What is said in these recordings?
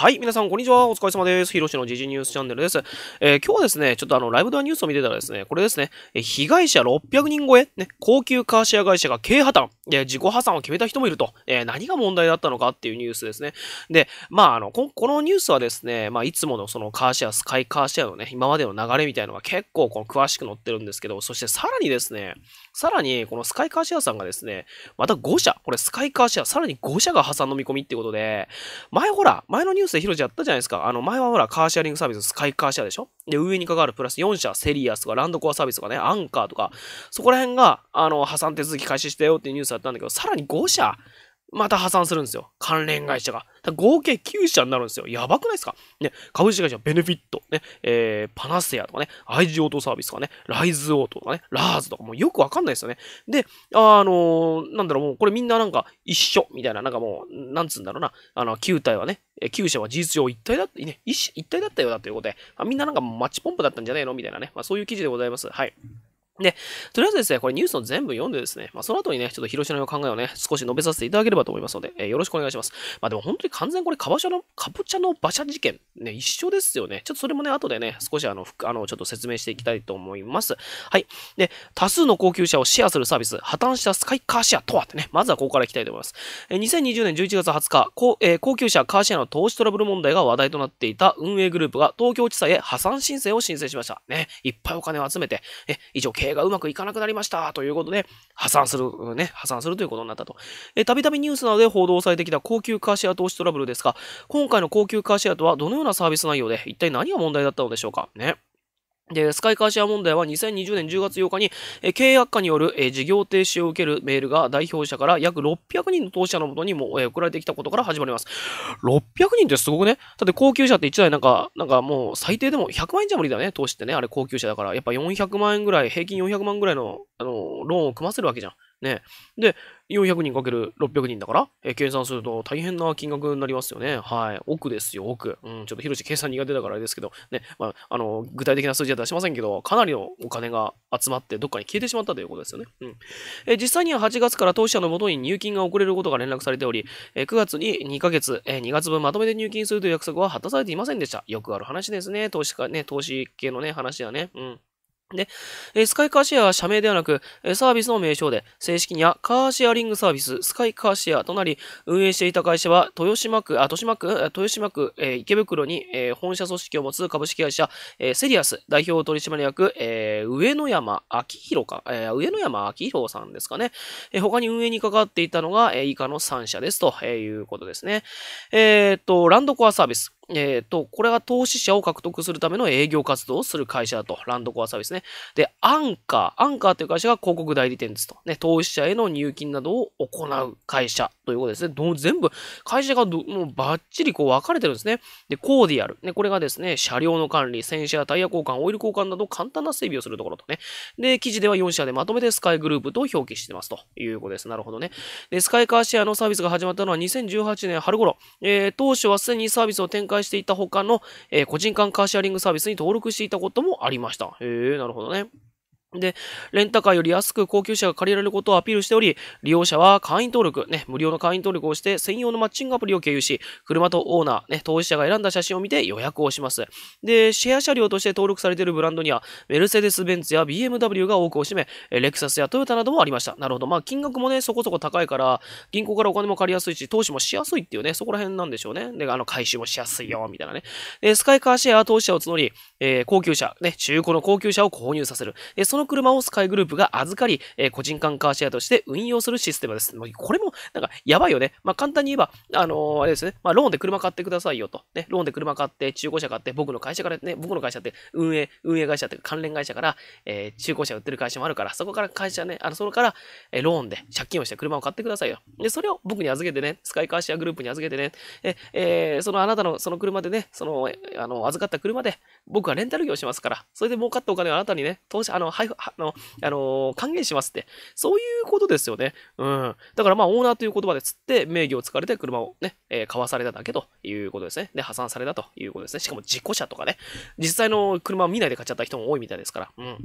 はい、皆さん、こんにちは。お疲れ様です。ひろしの時事ニュースチャンネルです。えー、今日はですね、ちょっとあの、ライブドアニュースを見てたらですね、これですね、え被害者600人超え、ね、高級カーシェア会社が経営破綻、自己破産を決めた人もいると、えー、何が問題だったのかっていうニュースですね。で、まあ、あの、このニュースはですね、まあ、いつものそのカーシェア、スカイカーシェアのね、今までの流れみたいのが結構この詳しく載ってるんですけど、そしてさらにですね、さらに、このスカイカーシェアさんがですね、また5社、これスカイカーシェア、さらに5社が破産の見込みってことで、前ほら、前のニュースでヒロジやったじゃないですか。あの、前はほら、カーシェアリングサービス、スカイカーシェアでしょで、上に関わるプラス4社、セリアスとか、ランドコアサービスとかね、アンカーとか、そこら辺が、あの、破産手続き開始したよっていうニュースだったんだけど、さらに5社、また破産するんですよ。関連会社が。合計9社になるんですよ。やばくないですかね、株式会社ベネフィット、ね、えー、パナセアとかね、IG オートサービスとかね、ライズオートとかね、ラーズとかもよくわかんないですよね。で、あのー、なんだろう、もうこれみんななんか一緒みたいな、なんかもう、なんつうんだろうな、あの、9体はね、9社は事実上一体だった、ね、一体だったよだということで、みんななんかマッチポンプだったんじゃないのみたいなね、まあ、そういう記事でございます。はい。で、とりあえずですね、これニュースの全部読んでですね、まあ、その後にね、ちょっと広島の考えをね、少し述べさせていただければと思いますので、えー、よろしくお願いします。まあでも本当に完全これ、カボチャの、カボチャの馬車事件、ね、一緒ですよね。ちょっとそれもね、後でね、少しあの、あのちょっと説明していきたいと思います。はい。で、多数の高級車をシェアするサービス、破綻したスカイカーシェアとはってね、まずはここからいきたいと思います。えー、2020年11月20日、高,、えー、高級車カーシェアの投資トラブル問題が話題となっていた運営グループが東京地裁へ破産申請を申請しました。ね、いっぱいお金を集めて、え、以上、経営がうまくいかなくなりましたということで、破産する、ね、破産するということになったと。たびたびニュースなどで報道されてきた高級カーシェア投資トラブルですが、今回の高級カーシェアとはどのようなサービス内容で、一体何が問題だったのでしょうかね。で、スカイカーシェア問題は2020年10月8日に、え契約悪による、え事業停止を受けるメールが代表者から約600人の投資者のもとにも、え送られてきたことから始まります。600人ってすごくねだって高級車って1台なんか、なんかもう最低でも100万円じゃ無理だね、投資ってね。あれ高級車だから。やっぱ400万円ぐらい、平均400万ぐらいのあの、ローンを組ませるわけじゃん。ね。で、400人かける600人だから、えー、計算すると大変な金額になりますよね。はい。億ですよ、億。うん、ちょっと広ロ計算苦手だからあれですけど、ね、まあ、あの、具体的な数字は出しませんけど、かなりのお金が集まってどっかに消えてしまったということですよね。うん。えー、実際には8月から投資者のもとに入金が遅れることが連絡されており、えー、9月に2ヶ月、えー、2月分まとめて入金するという約束は果たされていませんでした。よくある話ですね。投資家、ね、投資系のね、話はね。うん。で、スカイカーシェアは社名ではなく、サービスの名称で、正式にはカーシェアリングサービス、スカイカーシェアとなり、運営していた会社は、豊島区、あ、豊島区、豊島区、えー、池袋に、え本社組織を持つ株式会社、えセリアス、代表取締役、え上野山明宏か、え上野山明宏さんですかね。え他に運営に関わっていたのが、え以下の3社ですと、いうことですね。えっと、ランドコアサービス。えっ、ー、と、これが投資者を獲得するための営業活動をする会社だと。ランドコアサービスね。で、アンカー。アンカーという会社が広告代理店ですと。ね、投資者への入金などを行う会社ということですね。どう全部、会社がどもうバッチリこう分かれてるんですね。で、コーディアル。ね、これがですね、車両の管理、洗車やタイヤ交換、オイル交換など簡単な整備をするところとね。で、記事では4社でまとめてスカイグループと表記してますということです。なるほどね。で、スカイカーシェアのサービスが始まったのは2018年春頃。えー、当初はすでにサービスを展開介していた他の、えー、個人間カーシェアリングサービスに登録していたこともありました。へえ、なるほどね。で、レンタカーより安く高級車が借りられることをアピールしており、利用者は会員登録、ね、無料の会員登録をして、専用のマッチングアプリを経由し、車とオーナー、ね、当事者が選んだ写真を見て予約をします。で、シェア車両として登録されているブランドには、メルセデス・ベンツや BMW が多くを占め、レクサスやトヨタなどもありました。なるほど。まあ、金額もね、そこそこ高いから、銀行からお金も借りやすいし、投資もしやすいっていうね、そこら辺なんでしょうね。で、あの、回収もしやすいよ、みたいなね。スカイカーシェアは当事者を募り、えー、高級車、ね、中古の高級車を購入させる。で、その車をスカイグループが預かり、え個人間カーシェアとして運用するシステムです。もうこれも、なんか、やばいよね。まあ、簡単に言えば、あのあれですね、まあ、ローンで車買ってくださいよと。ね、ローンで車買って、中古車買って、僕の会社からね、僕の会社って運営、運営会社って関連会社から、えー、中古車売ってる会社もあるから、そこから会社ね、あの、そこから、えローンで借金をして車を買ってくださいよ。で、それを僕に預けてね、スカイカーシェアグループに預けてね、え、えー、そのあなたのその車でね、その、あの、預かった車で、僕はレンタル業しますから、それで儲かったお金をあなたにね、投資、あの、配あの、あの還元しますって。そういうことですよね。うん。だからまあ、オーナーという言葉で釣って、名義を使われて車をね、えー、買わされただけということですね。で、破産されたということですね。しかも、事故車とかね、実際の車を見ないで買っちゃった人も多いみたいですから。うん。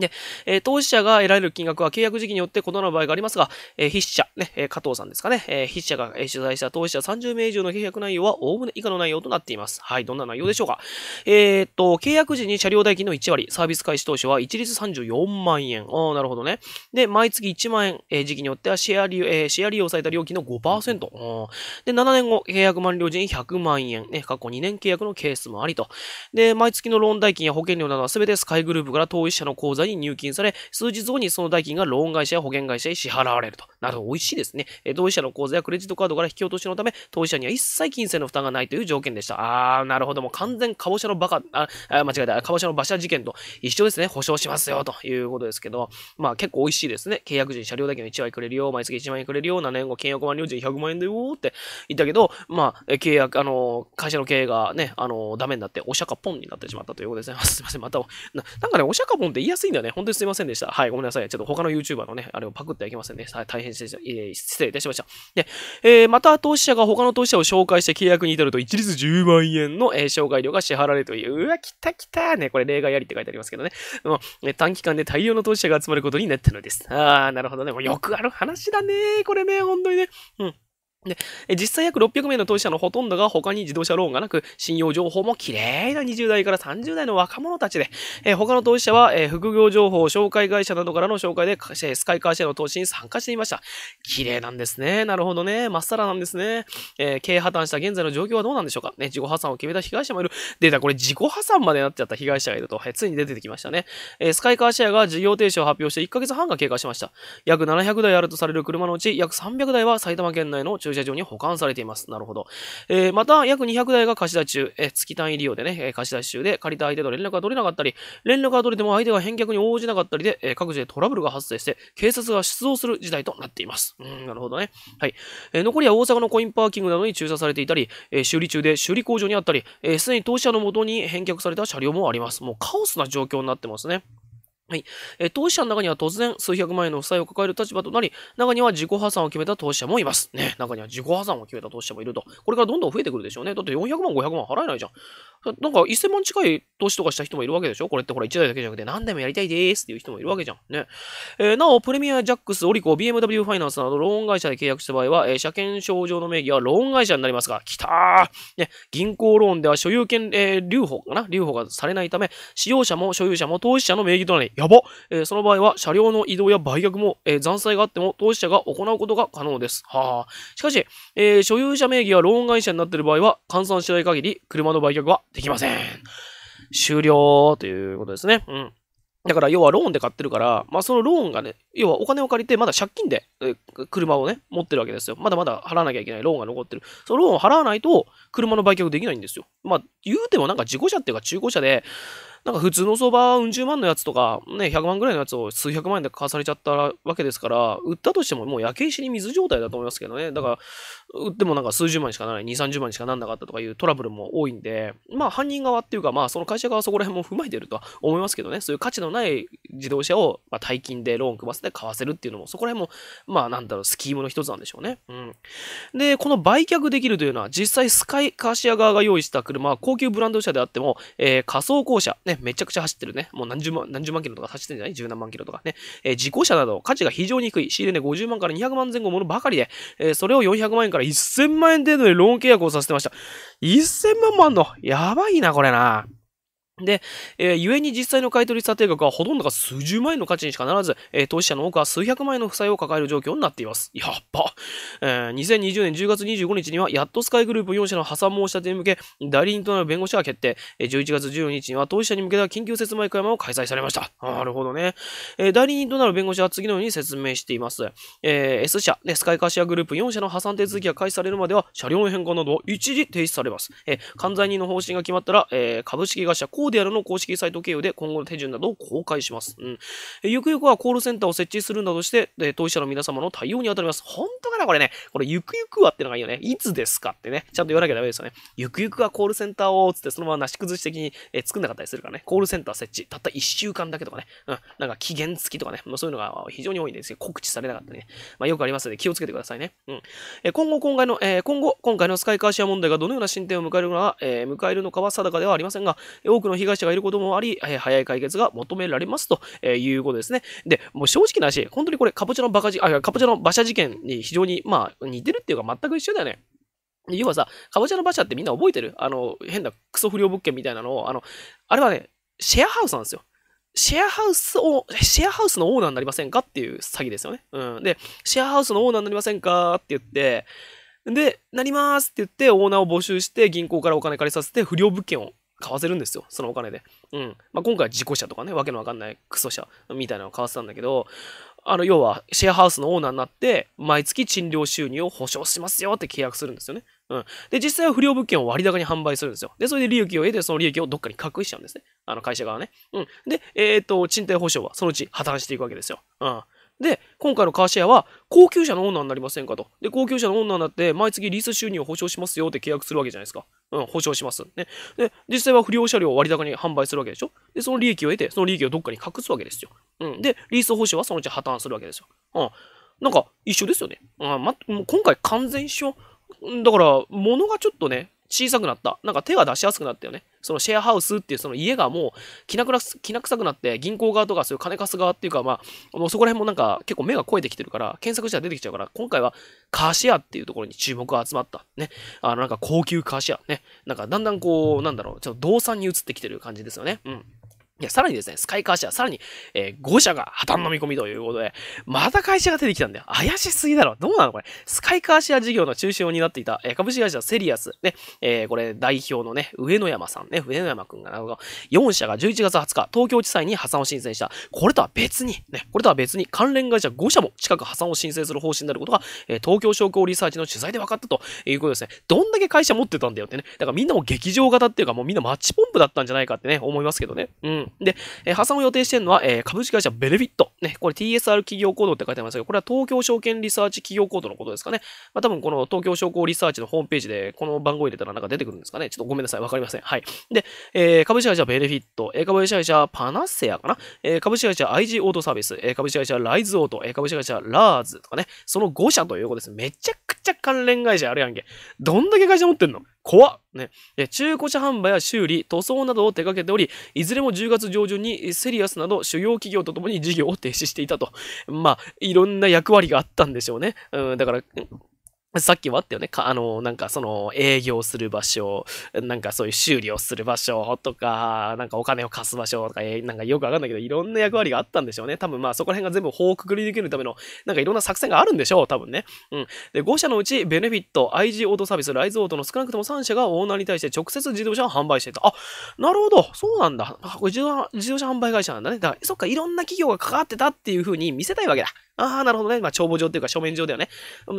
で、えー、当事者が得られる金額は契約時期によって異なる場合がありますが、えー、筆者、ね、えー、加藤さんですかね、え筆者が取材した当事者30名以上の契約内容はおおむね以下の内容となっています。はい、どんな内容でしょうか。えっと、契約時に車両代金の1割、サービス開始当初は一律34万円。ああ、なるほどね。で、毎月1万円、え時期によってはシェア利用、えシェア利用された料金の5%。で、7年後、契約満了時に100万円、ね、過去2年契約のケースもありと。で、毎月のローン代金や保険料などは全てスカイグループから当事者の口座会に入金され、数日後にその代金がローン会社や保険会社に支払われると。なるほど、美味しいですね。え、同意者の口座やクレジットカードから引き落としのため、当事者には一切金銭の負担がないという条件でした。あー、なるほど。もう完全カボシャのバカ、あ、あ間違えた。カボシャの馬車事件と一緒ですね。保証しますよ、ということですけど、まあ結構美味しいですね。契約時に車両代金の1割くれるよ、毎月1万円くれるよ、7年後契約満了時に100万円だよって言ったけど、まあ、契約、あの、会社の経営がね、あの、ダメになって、お釈迦ポンになってしまったということですね。すいません、また、ななんかね、お釈迦ポンって言いやすいではね、本当にすいませんでした。はい、ごめんなさい。ちょっと他の YouTuber のね、あれをパクってはいけませんね。はい、大変失礼いたしました。で、えー、また投資者が他の投資者を紹介して契約に至ると一律10万円の、えー、紹介料が支払われるという、うわ、来た来たね、これ例外ありって書いてありますけどね。もう、短期間で大量の投資者が集まることになったのです。あー、なるほどね。もうよくある話だね。これね、本当にね。うん。で、実際約600名の当事者のほとんどが他に自動車ローンがなく、信用情報も綺麗な20代から30代の若者たちで、えー、他の当事者は、えー、副業情報、紹介会社などからの紹介で、スカイカーシェアの投資に参加していました。綺麗なんですね。なるほどね。まっさらなんですね。えー、経営破綻した現在の状況はどうなんでしょうか。ね、自己破産を決めた被害者もいる。データ、これ自己破産までなっちゃった被害者がいると、えー、ついに出てきましたね。えスカイカーシェアが事業停止を発表して1ヶ月半が経過しました。約700台あるとされる車のうち、約300台は埼玉県内の中駐車場に保管されています。なるほど。えー、また、約200台が貸し出し中、えー、月単位利用でね、えー、貸し出し中で借りた相手と連絡が取れなかったり、連絡が取れても相手が返却に応じなかったりで、えー、各自でトラブルが発生して、警察が出動する事態となっています。うん、なるほどね。はい。えー、残りは大阪のコインパーキングなどに駐車されていたり、えー、修理中で修理工場にあったり、す、えー、で、に当資者のもとに返却された車両もあります。もうカオスな状況になってますね。はい。えー、投資者の中には突然数百万円の負債を抱える立場となり、中には自己破産を決めた投資者もいます。ね。中には自己破産を決めた投資者もいると。これからどんどん増えてくるでしょうね。だって400万、500万払えないじゃん。なんか1000万近い投資とかした人もいるわけでしょこれってほら1台だけじゃなくて何でもやりたいですっていう人もいるわけじゃん。ね。えー、なお、プレミア、ジャックス、オリコ、BMW ファイナンスなどローン会社で契約した場合は、えー、車検証上の名義はローン会社になりますが、きたーね。銀行ローンでは所有権、えー、留保かな留保がされないため、使用者も所有者も投資者の名義となり、やば、えー、その場合は車両の移動や売却も、えー、残債があっても当事者が行うことが可能です。はあ。しかし、えー、所有者名義がローン会社になっている場合は、換算しない限り車の売却はできません。終了ということですね。うん。だから要はローンで買ってるから、まあそのローンがね、要はお金を借りてまだ借金で車をね、持ってるわけですよ。まだまだ払わなきゃいけないローンが残ってる。そのローンを払わないと車の売却できないんですよ。まあ言うてもなんか事故車っていうか中古車で、なんか普通の相場、うん十万のやつとか、ね、100万ぐらいのやつを数百万円で買わされちゃったわけですから、売ったとしてももう焼け石に水状態だと思いますけどね。だから、売ってもなんか数十万しかならない、二三十万しかなんなかったとかいうトラブルも多いんで、まあ犯人側っていうか、まあその会社側はそこら辺も踏まえてるとは思いますけどね、そういう価値のない自動車を、まあ、大金でローン組ませて買わせるっていうのも、そこら辺も、まあなんだろう、スキームの一つなんでしょうね。うん。で、この売却できるというのは、実際スカイカーシア側が用意した車は高級ブランド車であっても、えー、仮想公社、ね、ね、めちゃくちゃ走ってるね、もう何十万、何十万キロとか走ってるんじゃない十何万キロとかね、えー、故車など価値が非常に低い、仕入れ値50万から200万前後ものばかりで、えー、それを400万円から1000万円程度でローン契約をさせてました。1000万もあんのやばいな、これな。で、えー、故に実際の買取査定額はほとんどが数十万円の価値にしかならず、えー、投資者の多くは数百万円の負債を抱える状況になっています。やっぱ、えー、2020年10月25日には、やっとスカイグループ4社の破産申し立てに向け、代理人となる弁護士が決定。えー、11月14日には、投資者に向けた緊急説明会も開催されました。なるほどね、えー、代理人となる弁護士は次のように説明しています。えー、S 社、ね、スカイカシアグループ4社の破産手続きが開始されるまでは、車両の変更などは一時停止されます。えー、関西人の方針が決まったら、えー、株式会社コーディアルの公式サイト経由で今後の手順などを公開します。うん。ゆくゆくはコールセンターを設置するなどして、え当事者の皆様の対応に当たります。本当かなこれね。これ、ゆくゆくはってのがいいよね。いつですかってね。ちゃんと言わなきゃダメですよね。ゆくゆくはコールセンターを、つってそのままなし崩し的に、え作んなかったりするからね。コールセンター設置、たった1週間だけとかね。うん。なんか期限付きとかね。まあ、そういうのが非常に多いんですけど、告知されなかったね。まあ、よくありますので、気をつけてくださいね。うん。え今後、今回の、え今後、今回のスカイカーシア問題がどのような進展を迎えるのか、え迎えるのかは定かではありませんが、多くのの被害者がいることもあり、え早い解決が求められますということですね。で、もう正直な話、本当にこれ、かぼちゃのバカじ、あ、かぼちゃの馬車事件に非常に、まあ、似てるっていうか全く一緒だよね。要はさ、かぼちゃの馬車ってみんな覚えてるあの、変なクソ不良物件みたいなのを、あの、あれはね、シェアハウスなんですよ。シェアハウスを、シェアハウスのオーナーになりませんかっていう詐欺ですよね。うん。で、シェアハウスのオーナーになりませんかって言って、で、なりますって言って、オーナーを募集して、銀行からお金借りさせて、不良物件を買わせるんですよ、そのお金で。うん。まあ、今回は事故車とかね、わけのわかんないクソ車みたいなのを買わせたんだけど、あの、要は、シェアハウスのオーナーになって、毎月賃料収入を保証しますよって契約するんですよね。うん。で、実際は不良物件を割高に販売するんですよ。で、それで利益を得て、その利益をどっかに隠しちゃうんですね。あの、会社側ね。うん。で、えっ、ー、と、賃貸保証はそのうち破綻していくわけですよ。うん。で、今回のカーシェアは、高級車のオーナーになりませんかと。で、高級車のオーナーになって、毎月リース収入を保証しますよって契約するわけじゃないですか。うん、保証します。ね。で、実際は不良車両を割高に販売するわけでしょ。で、その利益を得て、その利益をどっかに隠すわけですよ。うん。で、リース保証はそのうち破綻するわけですよ。うん。なんか、一緒ですよね。ん、ま、もう今回完全一緒。だから、物がちょっとね、小さくなった。なんか手が出しやすくなったよね。そのシェアハウスっていうその家がもうきなくらきな臭くなって銀行側とかそういう金貸す側っていうかまあもうそこら辺もなんか結構目が肥えてきてるから検索したら出てきちゃうから今回はカーシェアっていうところに注目が集まったねあのなんか高級カーシェアねなんかだんだんこうなんだろうちょっと動産に移ってきてる感じですよねうんいや、さらにですね、スカイカー社アさらに、えー、5社が破綻の見込みということで、また会社が出てきたんだよ。怪しすぎだろ。どうなのこれ。スカイカーシア事業の中心を担っていた、えー、株式会社セリアス、ね、えー、これ代表のね、上野山さんね、上野山くんが、なんか、4社が11月20日、東京地裁に破産を申請した。これとは別に、ね、これとは別に関連会社5社も近く破産を申請する方針になることが、えー、東京商工リサーチの取材で分かったということですね。どんだけ会社持ってたんだよってね。だからみんなも劇場型っていうか、もうみんなマッチポンプだったんじゃないかってね、思いますけどね。うん。。で、えー、破産を予定してるのは、えー、株式会社ベルィット。ね、これ TSR 企業行動って書いてありますけど、これは東京証券リサーチ企業コードのことですかね。まあ、多分この東京商工リサーチのホームページでこの番号入れたらなんか出てくるんですかね。ちょっとごめんなさい。わかりません。はい。で、えー、株式会社ベルィット、えー、株式会社パナセアかな、えー、株式会社 IG オートサービス、えー、株式会社ライズオート、えー、株式会社ラーズとかね、その5社ということです。めちゃくちゃ関連会社あるやんけ。どんだけ会社持ってんの怖っ、ね、中古車販売や修理、塗装などを手掛けており、いずれも10月上旬にセリアスなど主要企業とともに事業を停止していたと。まあ、いろんな役割があったんでしょうね。うん、だから、さっきもあったよね。あの、なんかその営業する場所、なんかそういう修理をする場所とか、なんかお金を貸す場所とか、えなんかよくわかんないけど、いろんな役割があったんでしょうね。多分まあそこら辺が全部法くくり抜けるための、なんかいろんな作戦があるんでしょう。多分ね。うん。で、5社のうち、ベネフィット、IG オートサービス、ライズオートの少なくとも3社がオーナーに対して直接自動車を販売していた。あ、なるほど。そうなんだ。あ、これ自動自動車販売会社なんだね。だから、そっか、いろんな企業が関わってたっていうふうに見せたいわけだ。ああ、なるほどね。まあ、帳簿上というか書面上ではね。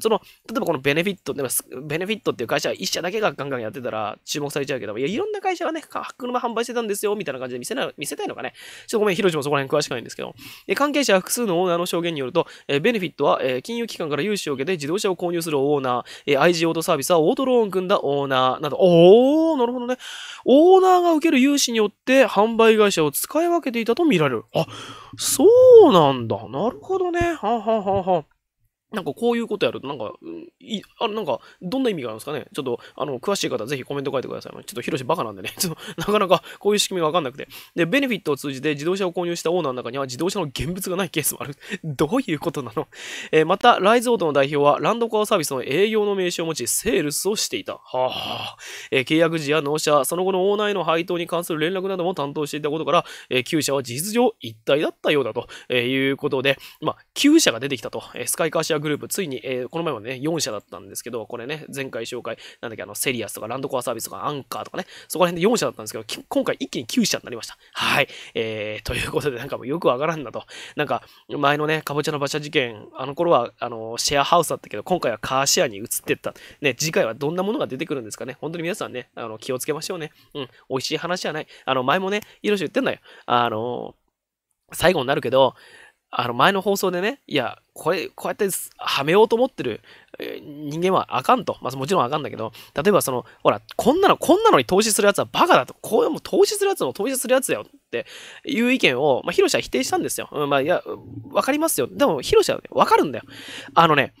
その、例えばこのベネフィット、ベネフィットっていう会社は一社だけがガンガンやってたら注目されちゃうけど、いや、いろんな会社がね、車販売してたんですよ、みたいな感じで見せな見せたいのかね。ちょっとごめん、ヒロシもそこら辺詳しくないんですけど。関係者複数のオーナーの証言によると、えベネフィットは、え金融機関から融資を受けて自動車を購入するオーナー、え IG オートサービスはオートローン組んだオーナーなど、おー、なるほどね。オーナーが受ける融資によって販売会社を使い分けていたとみられる。あ、そうなんだ。なるほどね。好好好好。なんかこういうことやると、なんか、いあなんか、どんな意味があるんですかねちょっと、あの、詳しい方、ぜひコメント書いてください。ちょっと、広ロバカなんでね、ちょっと、なかなかこういう仕組みがわかんなくて。で、ベネフィットを通じて自動車を購入したオーナーの中には自動車の現物がないケースもある。どういうことなの、えー、また、ライズオートの代表は、ランドカーサービスの営業の名刺を持ち、セールスをしていた。はあ、えー、契約時や納車、その後のオーナーへの配当に関する連絡なども担当していたことから、えー、旧社は事実上一体だったようだと、えー、いうことで、まあ、旧社が出てきたと、えー、スカイカーシアグループ、ついに、えー、この前もね、4社だったんですけど、これね、前回紹介、なんだっけ、あの、セリアスとかランドコアサービスとかアンカーとかね、そこら辺で4社だったんですけど、今回一気に9社になりました。はい。えー、ということで、なんかもうよくわからんなと。なんか、前のね、かぼちゃの馬車事件、あの頃は、あの、シェアハウスだったけど、今回はカーシェアに移ってった。ね、次回はどんなものが出てくるんですかね。本当に皆さんね、あの、気をつけましょうね。うん、美味しい話じゃない。あの、前もね、いろいろ言ってんだよ。あの、最後になるけど、あの前の放送でね、いや、これ、こうやってはめようと思ってる人間はあかんと。まあ、もちろんあかんだけど、例えばその、ほら、こんなの、こんなのに投資するやつはバカだと。こういうも投資するやつも投資するやつだよっていう意見を、まあ、ヒロシは否定したんですよ。うん、まあ、いや、わかりますよ。でも、ヒロシはね、わかるんだよ。あのね、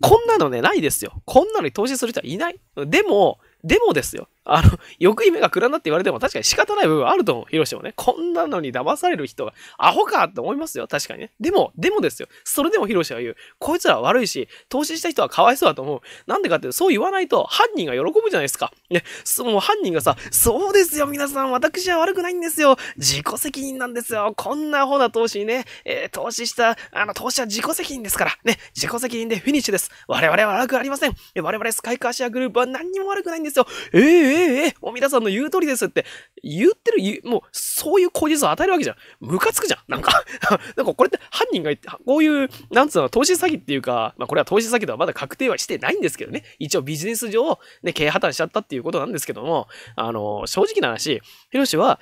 こんなのね、ないですよ。こんなのに投資する人はいない。でも、でもですよ。あの、欲夢が暗なって言われても確かに仕方ない部分あると思う。ロシもね。こんなのに騙される人が、アホかって思いますよ。確かにね。でも、でもですよ。それでもロシは言う。こいつらは悪いし、投資した人はかわいそうだと思う。なんでかっていうと、そう言わないと犯人が喜ぶじゃないですか。ね。もう犯人がさ、そうですよ、皆さん。私は悪くないんですよ。自己責任なんですよ。こんなアホな投資にね、えー、投資した、あの、投資は自己責任ですから。ね。自己責任でフィニッシュです。我々は悪くありません。我々スカイカーシアグループは何にも悪くないんですよ。えー、えーええお皆さんの言う通りですって言ってる、もうそういう口実を与えるわけじゃん。ムカつくじゃん。なんか なんかこれって犯人が言って、こういう、なんつうの、投資詐欺っていうか、まあこれは投資詐欺とはまだ確定はしてないんですけどね。一応ビジネス上、ね、経営破綻しちゃったっていうことなんですけども、あの、正直な話、ヒロシは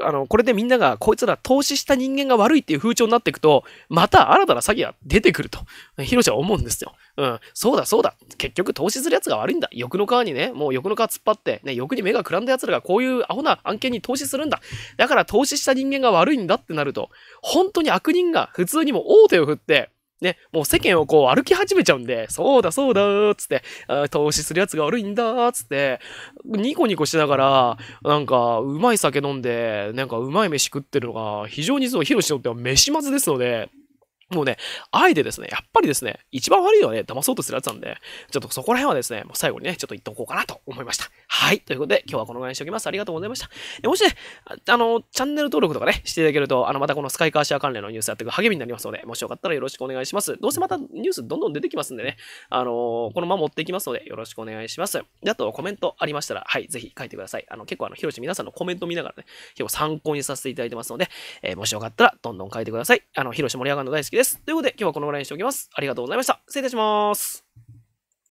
あの、これでみんなが、こいつら投資した人間が悪いっていう風潮になっていくと、また新たな詐欺が出てくると、ヒロシは思うんですよ。うん、そうだそうだ。結局投資する奴が悪いんだ。欲の皮にね、もう欲の皮突っ張って、ね、欲に目がくらんだ奴らがこういうアホな案件に投資するんだ。だから投資した人間が悪いんだってなると、本当に悪人が普通にも大手を振って、ね、もう世間をこう歩き始めちゃうんで、そうだそうだつって、投資するやつが悪いんだつって、ニコニコしながら、なんか、うまい酒飲んで、なんかうまい飯食ってるのが、非常にそう、ヒロシにとっては飯まずですので、もうね、あえてですね、やっぱりですね、一番悪いのはね、騙そうとするやつなんで、ちょっとそこら辺はですね、もう最後にね、ちょっと言っておこうかなと思いました。はい。ということで、今日はこのぐらいにしておきます。ありがとうございました。えもしね、あの、チャンネル登録とかね、していただけると、あの、またこのスカイカーシェア関連のニュースやっていく励みになりますので、もしよかったらよろしくお願いします。どうせまたニュースどんどん出てきますんでね、あのこのまま持っていきますので、よろしくお願いします。で、あとコメントありましたら、はい、ぜひ書いてください。あの、結構あの、広ロ皆さんのコメント見ながらね、結構参考にさせていただいてますので、えー、もしよかったら、どんどん書いてください。あの、広ロ盛り上がるの大好きでです。ということで、今日はこのぐらいにしておきます。ありがとうございました。失礼いたします。